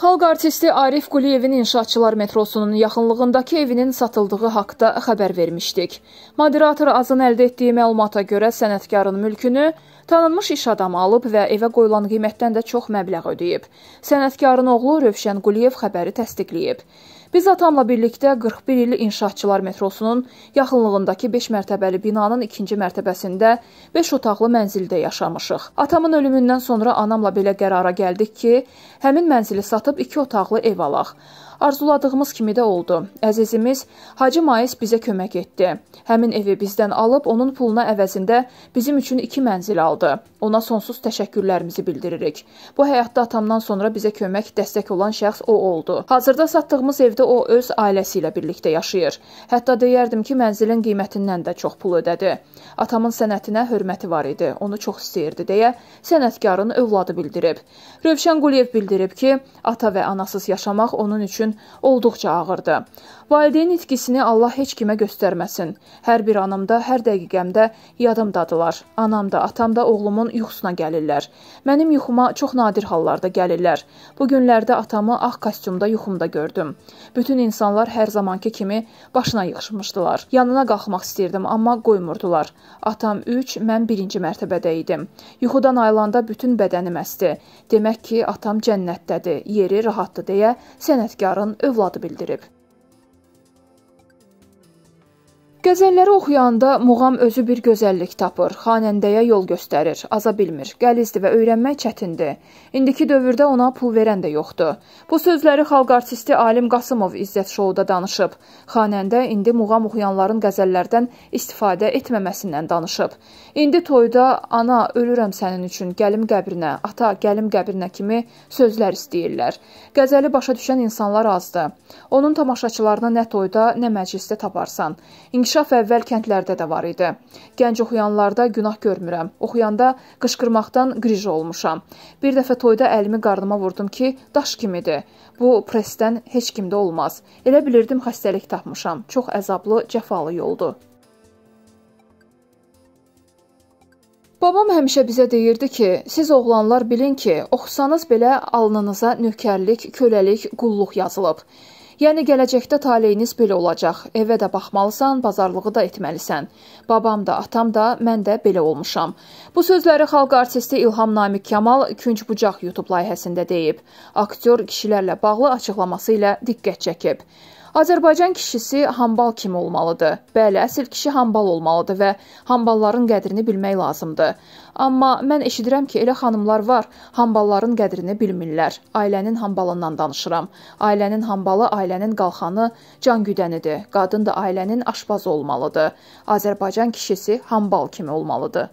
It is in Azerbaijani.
Xalq artisti Arif Quliyevin İnşaatçılar metrosunun yaxınlığındakı evinin satıldığı haqda xəbər vermişdik. Moderator azın əldə etdiyi məlumata görə sənətkarın mülkünü tanınmış iş adamı alıb və evə qoyulan qiymətdən də çox məbləğ ödəyib. Sənətkarın oğlu Rövşən Quliyev xəbəri təsdiqləyib. Biz atamla birlikdə 41 illi inşaatçılar metrosunun yaxınlığındakı 5 mərtəbəli binanın ikinci mərtəbəsində 5 otaqlı mənzildə yaşamışıq. Atamın ölümündən sonra anamla belə qərara gəldik ki, həmin mənzili satıb 2 otaqlı ev alaq. Arzuladığımız kimi də oldu. Əzizimiz Hacı Mais bizə kömək etdi. Həmin evi bizdən alıb onun puluna əvəzində bizim üçün 2 mənzil aldı. Ona sonsuz təşəkkürlərimizi bildiririk. Bu həyatda atamdan sonra bizə kömək, dəstək olan şəxs o oldu. Hazırda satdığımız evdə müddətdə o öz ailəsi ilə birlikdə yaşayır. Hətta deyərdim ki, mənzilin qiymətindən də çox pul ödədi. Atamın sənətinə hörməti var idi. Onu çox istəyirdi deyə sənətkarın övladı bildirib. Rövşən Quliyev bildirib ki, ata və anasız yaşamaq onun üçün olduqca ağırdı. Valideyn itqisini Allah heç kimə göstərməsin. Hər bir anımda, hər dəqiqəmdə yadımdadılar. Anam da, atam da oğlumun yuxusuna gəlirlər. Mənim yuxuma çox nadir hallarda gəlirlər. Bu günlərdə atamı ağ kostyumda yuxumda gördüm bütün insanlar hər zamanki kimi başına yığışmışdılar. Yanına qalxmaq istəyirdim, amma qoymurdular. Atam 3, mən 1-ci mərtəbədə idim. Yuxudan ayılanda bütün bədənim əsdi. Demək ki, atam cənnətdədir, yeri rahatdır deyə sənətkarın övladı bildirib. Qəzəlləri oxuyanda muğam özü bir gözəllik tapır, xanəndəyə yol göstərir, aza bilmir, qəlizdir və öyrənmək çətindir. İndiki dövrdə ona pul verən də yoxdur. Bu sözləri xalq artisti Alim Qasımov İzzət şouda danışıb. Xanəndə indi muğam oxuyanların qəzəllərdən istifadə etməməsindən danışıb. İndi toyda ana ölürəm sənin üçün, gəlim qəbrinə, ata gəlim qəbrinə kimi sözlər istəyirlər. Qəzəli başa düşən insanlar azdır. Onun tamaşaçılarına nə toyda, nə məclisdə taparsan. İnkişaf İnkişaf əvvəl kəndlərdə də var idi. Gənc oxuyanlarda günah görmürəm. Oxuyanda qışqırmaqdan qrij olmuşam. Bir dəfə toyda əlimi qarnıma vurdum ki, daş kimidir. Bu presdən heç kimdə olmaz. Elə bilirdim xəstəlik tapmışam. Çox əzablı, cəfalı yoldur. Babam həmişə bizə deyirdi ki, siz oğlanlar bilin ki, oxusanız belə alnınıza nökərlik, köləlik, qulluq yazılıb. Yəni gələcəkdə taleyiniz belə olacaq. Evə də baxmalısan, bazarlığı da etməlisən. Babam da, atam da, mən də belə olmuşam. Bu sözləri xalq artisti İlham Namik Kamal Künc-bucaq YouTube layihəsində deyib. Aktor kişilərlə bağlı açıqlaması ilə diqqət çəkib. Azərbaycan kişisi hambal kimi olmalıdır. Bəli, əsl kişi hambal olmalıdır və hambalların qədrini bilmək lazımdır. Amma mən eşidirəm ki, elə xanımlar var, hambalların qədrini bilmirlər. Ailənin hambalından danışıram. Ailənin hambalı ailənin qalxanı, can güdənidir. Qadın da ailənin aşpazı olmalıdır. Azərbaycan kişisi hambal kimi olmalıdır.